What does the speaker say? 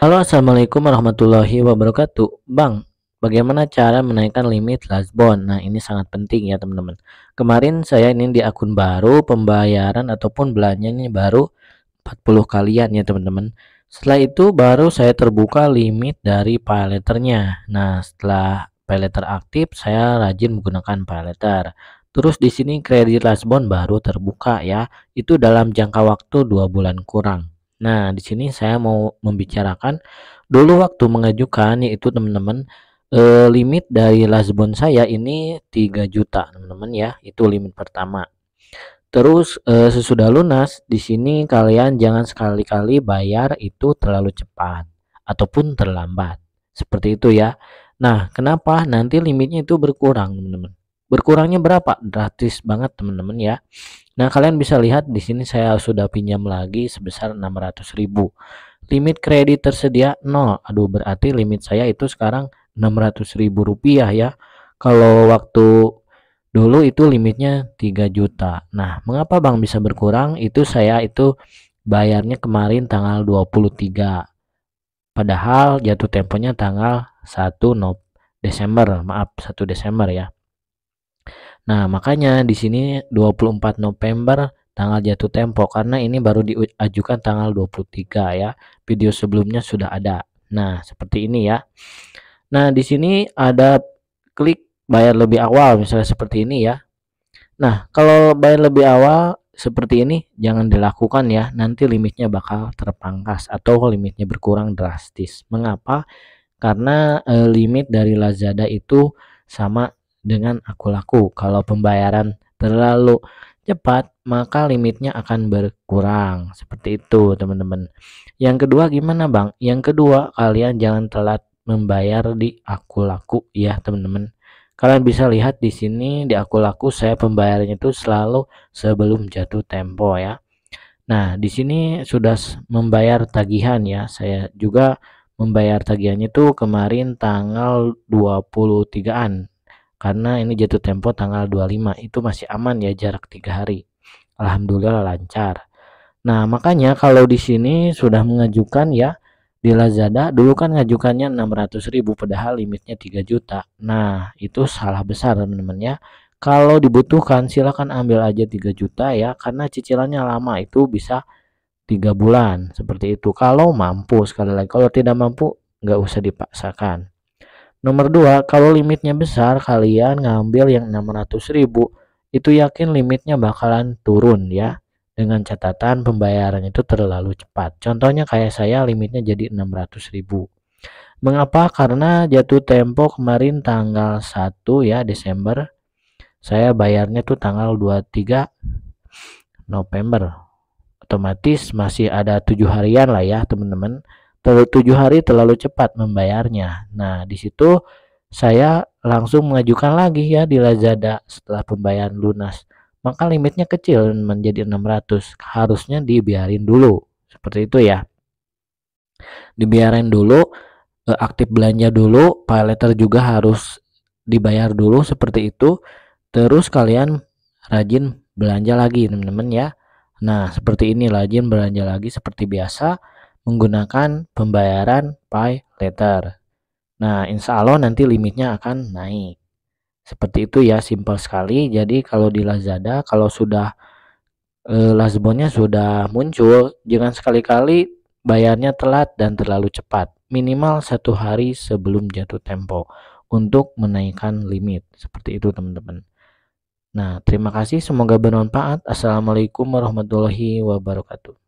Halo assalamualaikum warahmatullahi wabarakatuh Bang bagaimana cara menaikkan limit last bond nah ini sangat penting ya teman-teman kemarin saya ini di akun baru pembayaran ataupun belanja ini baru 40 kalian ya teman-teman setelah itu baru saya terbuka limit dari paleternya. nah setelah paleter aktif saya rajin menggunakan paleter terus di sini kredit last bond baru terbuka ya itu dalam jangka waktu 2 bulan kurang Nah, di sini saya mau membicarakan dulu waktu mengajukan yaitu teman-teman eh, limit dari lasbon saya ini 3 juta, teman-teman ya. Itu limit pertama. Terus eh, sesudah lunas di sini kalian jangan sekali-kali bayar itu terlalu cepat ataupun terlambat. Seperti itu ya. Nah, kenapa nanti limitnya itu berkurang, teman-teman? berkurangnya berapa gratis banget teman-teman ya nah kalian bisa lihat di sini saya sudah pinjam lagi sebesar 600.000 limit kredit tersedia 0 aduh berarti limit saya itu sekarang 600.000 rupiah ya kalau waktu dulu itu limitnya 3 juta nah mengapa Bang bisa berkurang itu saya itu bayarnya kemarin tanggal 23 padahal jatuh temponya tanggal 1 Desember maaf 1 Desember ya Nah, makanya di sini 24 November tanggal jatuh tempo karena ini baru diajukan tanggal 23 ya. Video sebelumnya sudah ada. Nah, seperti ini ya. Nah, di sini ada klik bayar lebih awal misalnya seperti ini ya. Nah, kalau bayar lebih awal seperti ini jangan dilakukan ya nanti limitnya bakal terpangkas atau limitnya berkurang drastis mengapa karena eh, limit dari Lazada itu sama dengan aku laku. Kalau pembayaran terlalu cepat, maka limitnya akan berkurang. Seperti itu, teman-teman. Yang kedua gimana, Bang? Yang kedua, kalian jangan telat membayar di aku laku ya, teman-teman. Kalian bisa lihat di sini di aku laku saya pembayarannya itu selalu sebelum jatuh tempo ya. Nah, di sini sudah membayar tagihan ya. Saya juga membayar tagihannya itu kemarin tanggal 23-an karena ini jatuh tempo tanggal 25 itu masih aman ya jarak tiga hari alhamdulillah lancar nah makanya kalau di sini sudah mengajukan ya di Lazada dulu kan ngajukannya 600.000 padahal limitnya 3 juta nah itu salah besar teman-teman ya kalau dibutuhkan silahkan ambil aja 3 juta ya karena cicilannya lama itu bisa tiga bulan seperti itu kalau mampu sekali lagi kalau tidak mampu nggak usah dipaksakan Nomor dua, kalau limitnya besar, kalian ngambil yang 600 ribu, itu yakin limitnya bakalan turun ya. Dengan catatan pembayaran itu terlalu cepat. Contohnya kayak saya limitnya jadi 600 ribu. Mengapa? Karena jatuh tempo kemarin tanggal 1 ya Desember. Saya bayarnya tuh tanggal 23 November. Otomatis masih ada tujuh harian lah ya teman-teman terlalu tujuh hari terlalu cepat membayarnya. Nah, di situ saya langsung mengajukan lagi ya di Lazada setelah pembayaran lunas. Maka limitnya kecil menjadi 600. Harusnya dibiarin dulu. Seperti itu ya. Dibiarin dulu eh, aktif belanja dulu, pay letter juga harus dibayar dulu seperti itu. Terus kalian rajin belanja lagi teman-teman ya. Nah, seperti ini rajin belanja lagi seperti biasa menggunakan pembayaran pay later. Nah, insya Allah nanti limitnya akan naik. Seperti itu ya, simpel sekali. Jadi kalau di Lazada, kalau sudah eh, Lazbonya Lazbonnya sudah muncul, jangan sekali-kali bayarnya telat dan terlalu cepat. Minimal satu hari sebelum jatuh tempo untuk menaikkan limit. Seperti itu teman-teman. Nah, terima kasih. Semoga bermanfaat. Assalamualaikum warahmatullahi wabarakatuh.